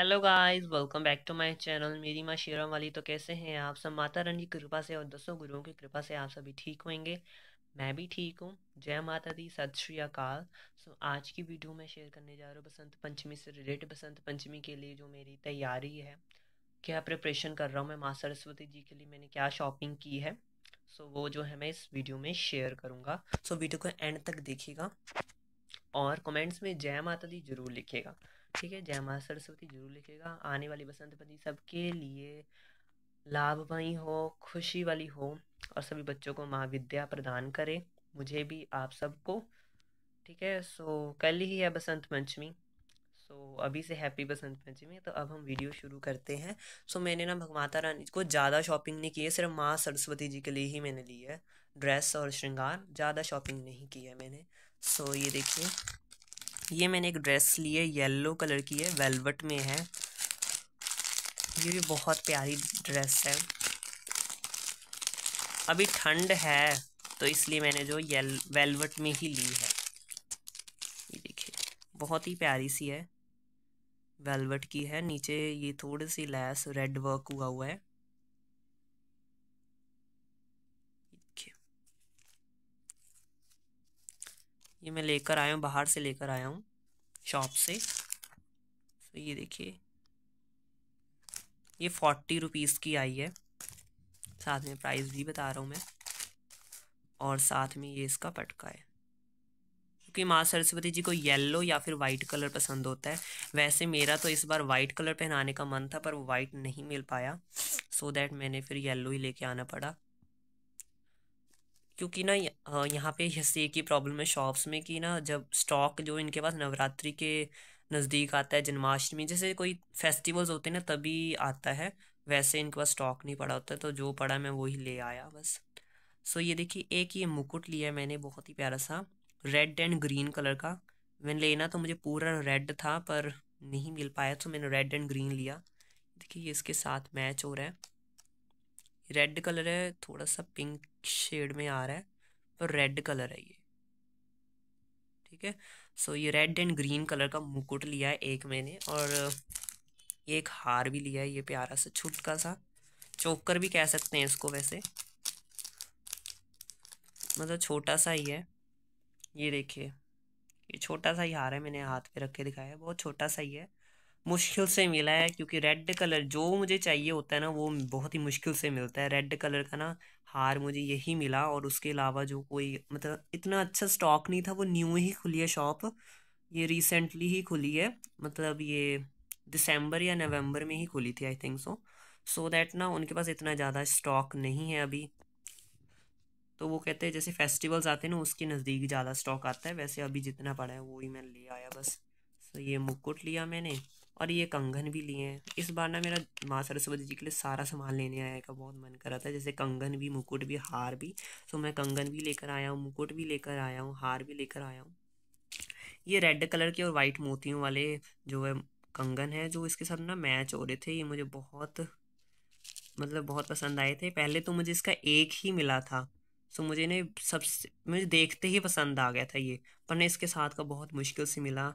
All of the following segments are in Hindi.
hello guys welcome back to my channel मेरी माँ शेरा वाली तो कैसे हैं आप सब माता रानी की कृपा से और दसों गुरुओं की कृपा से आप सभी ठीक होंगे मैं भी ठीक हूँ जय माता दी सत श्री अकाल सो आज की वीडियो में शेयर करने जा रहा हूँ बसंत पंचमी से रिलेटेड बसंत पंचमी के लिए जो मेरी तैयारी है क्या प्रिपरेशन कर रहा हूँ मैं माँ सरस्वती जी के लिए मैंने क्या शॉपिंग की है सो वो जो है मैं इस वीडियो में शेयर करूँगा सो वीडियो को एंड तक देखिएगा और कमेंट्स में जय माता दी जरूर लिखिएगा ठीक है जय माँ सरस्वती जरूर लिखेगा आने वाली बसंत पंचमी सबके लिए लाभमयी हो खुशी वाली हो और सभी बच्चों को माँ विद्या प्रदान करे मुझे भी आप सबको ठीक है सो कल ही है बसंत पंचमी सो अभी से हैप्पी बसंत पंचमी तो अब हम वीडियो शुरू करते हैं सो मैंने ना भगवाता रानी को ज़्यादा शॉपिंग नहीं की है सिर्फ माँ सरस्वती जी के लिए ही मैंने ली है ड्रेस और श्रृंगार ज़्यादा शॉपिंग नहीं की है मैंने सो ये देखिए ये मैंने एक ड्रेस ली है येलो कलर की है वेलवेट में है ये भी बहुत प्यारी ड्रेस है अभी ठंड है तो इसलिए मैंने जो येल वेलवेट में ही ली है ये देखिए बहुत ही प्यारी सी है वेलवेट की है नीचे ये थोड़ी सी लैस रेड वर्क हुआ हुआ है ये मैं लेकर आया हूँ बाहर से लेकर आया हूँ शॉप से तो ये देखिए ये फोर्टी रुपीज़ की आई है साथ में प्राइस भी बता रहा हूँ मैं और साथ में ये इसका पटका है क्योंकि माँ सरस्वती जी को येलो या फिर वाइट कलर पसंद होता है वैसे मेरा तो इस बार वाइट कलर पहनाने का मन था पर वो वाइट नहीं मिल पाया सो so दैट मैंने फिर येलो ही लेके आना पड़ा क्योंकि ना यहाँ पे हिस्से की प्रॉब्लम है शॉप्स में कि ना जब स्टॉक जो इनके पास नवरात्रि के नज़दीक आता है जन्माष्टमी जैसे कोई फेस्टिवल्स होते हैं ना तभी आता है वैसे इनके पास स्टॉक नहीं पड़ा होता तो जो पड़ा मैं वही ले आया बस सो ये देखिए एक ये मुकुट लिया मैंने बहुत ही प्यारा सा रेड एंड ग्रीन कलर का मैंने लेना तो मुझे पूरा रेड था पर नहीं मिल पाया तो मैंने रेड एंड ग्रीन लिया देखिए ये इसके साथ मैच हो रहा है रेड कलर है थोड़ा सा पिंक शेड में आ रहा है और तो रेड कलर है ये ठीक है सो ये रेड एंड ग्रीन कलर का मुकुट लिया है एक मैंने और ये एक हार भी लिया है ये प्यारा सा छुटका सा चोकर भी कह सकते हैं इसको वैसे मतलब छोटा सा ही है ये देखिए ये छोटा सा ही हार है मैंने हाथ पे रख के दिखाया है बहुत छोटा सा ही है मुश्किल से मिला है क्योंकि रेड कलर जो मुझे चाहिए होता है ना वो बहुत ही मुश्किल से मिलता है रेड कलर का ना हार मुझे यही मिला और उसके अलावा जो कोई मतलब इतना अच्छा स्टॉक नहीं था वो न्यू ही खुली है शॉप ये रिसेंटली ही खुली है मतलब ये दिसंबर या नवंबर में ही खुली थी I think so so that ना उनके पास इतना ज़्यादा स्टॉक नहीं है अभी तो वो कहते हैं जैसे फेस्टिवल्स आते हैं ना उसके नज़दीक ज़्यादा स्टॉक आता है वैसे अभी जितना पड़ा है वो ही मैं ले आया बस तो ये मुकुट लिया मैंने और ये कंगन भी लिए हैं इस बार ना मेरा माँ सरस्वती जी के लिए सारा सामान लेने आया का बहुत मन कर रहा था जैसे कंगन भी मुकुट भी हार भी तो मैं कंगन भी लेकर आया हूँ मुकुट भी लेकर आया हूँ हार भी लेकर आया हूँ ये रेड कलर के और वाइट मोतियों वाले जो है कंगन है जो इसके साथ ना मैच हो रहे थे ये मुझे बहुत मतलब बहुत पसंद आए थे पहले तो मुझे इसका एक ही मिला था सो तो मुझे ना सबसे मुझे देखते ही पसंद आ गया था ये पर ना इसके साथ का बहुत मुश्किल से मिला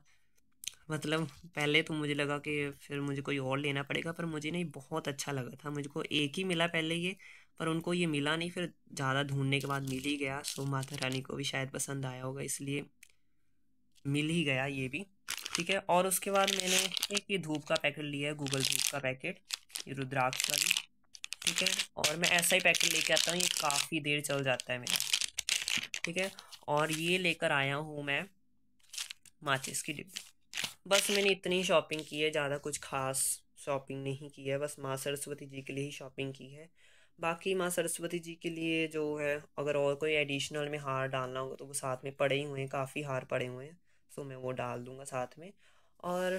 मतलब पहले तो मुझे लगा कि फिर मुझे कोई और लेना पड़ेगा पर मुझे नहीं बहुत अच्छा लगा था मुझको एक ही मिला पहले ये पर उनको ये मिला नहीं फिर ज़्यादा ढूंढने के बाद मिल ही गया सो माता रानी को भी शायद पसंद आया होगा इसलिए मिल ही गया ये भी ठीक है और उसके बाद मैंने एक ये धूप का पैकेट लिया है गूगल धूप का पैकेट ये रुद्राक्ष वाली ठीक है और मैं ऐसा ही पैकेट लेके आता हूँ ये काफ़ी देर चल जाता है मेरा ठीक है और ये लेकर आया हूँ मैं माचिस की डिब्बी बस मैंने इतनी शॉपिंग की है ज़्यादा कुछ खास शॉपिंग नहीं की है बस माँ सरस्वती जी के लिए ही शॉपिंग की है बाकी माँ सरस्वती जी के लिए जो है अगर और कोई एडिशनल में हार डालना होगा तो वो साथ में पड़े ही हुए हैं काफ़ी हार पड़े हुए हैं सो मैं वो डाल दूँगा साथ में और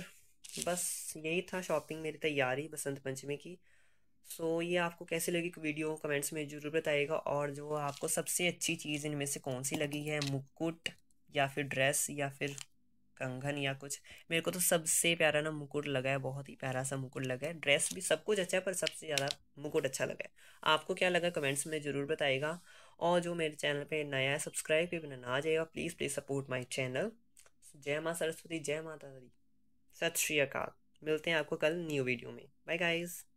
बस यही था शॉपिंग मेरी तैयारी बसंत पंचमी की सो ये आपको कैसे लगी वीडियो कमेंट्स में ज़रूर बताइएगा और जो आपको सबसे अच्छी चीज़ इनमें से कौन सी लगी है मुकुट या फिर ड्रेस या फिर कंगन या कुछ मेरे को तो सबसे प्यारा ना मुकुट लगा है बहुत ही प्यारा सा मुकुट लगा है ड्रेस भी सब कुछ अच्छा है पर सबसे ज़्यादा मुकुट अच्छा लगा है आपको क्या लगा कमेंट्स में ज़रूर बताएगा और जो मेरे चैनल पे नया है सब्सक्राइब भी बना आ जाएगा please please support my channel जय माँ सरस्वती जय माता दी सत श्री अकाल मिलते हैं आपको कल न्यू वीडियो में बाय गाइज़